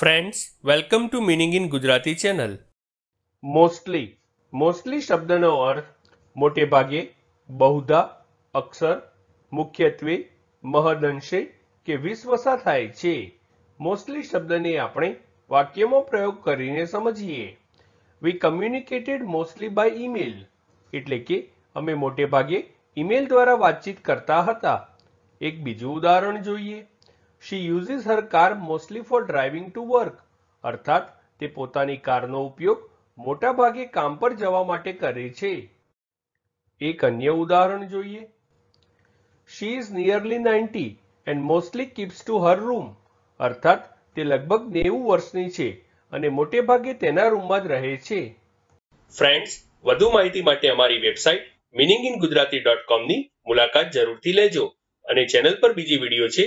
friends welcome to meaning in Gujarati channel mostly mostly શબ્દનો અર્થ મોટે ભાગે બહુધા અક્ષર મુખ્યત્વે મહદંશે કે વિશ્વસા થાય છે મોસ્ટલી શબ્દને આપણે વાક્યમાં પ્રયોગ કરીને સમજીએ we communicated mostly by email એટલે કે અમે મોટે ભાગે ઈમેલ દ્વારા વાતચીત કરતા હતા એક બીજું ઉદાહરણ જોઈએ she uses her car mostly for driving to work અર્થાત તે પોતાની કારનો ઉપયોગ મોટાભાગે કામ પર જવા માટે કરે છે એક અન્ય ઉદાહરણ જોઈએ she is nearly ninety and mostly keeps to her room અર્થાત તે લગભગ નેવું વર્ષની છે અને મોટેભાગે તેના રૂમમાં જ રહે છે ફ્રેન્ડ્સ વધુ માહિતી માટે અમારી website meaning in Gujarati dot કોમની મુલાકાત જરૂરથી લેજો અને ચેનલ પર બીજી વિડીયો છે